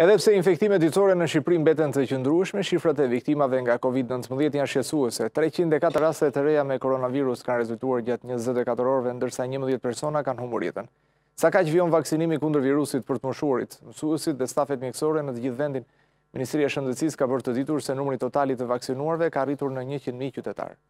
Edhepse infektime ditore në Shqiprin beten të qëndrushme, shifrat e viktimave nga COVID-19 janë shqesuese. 304 rastet të reja me koronavirus kanë rezultuar gjatë 24 orve, ndërsa 11 persona kanë humuritën. Sa ka që vion vaksinimi kundër virusit për të mëshurit, mësuesit dhe stafet mjekësore në të gjithë vendin, Ministria Shëndëcis ka bërë të ditur se numëri totalit të vaksinuarve ka rritur në 100.000 qytetarë.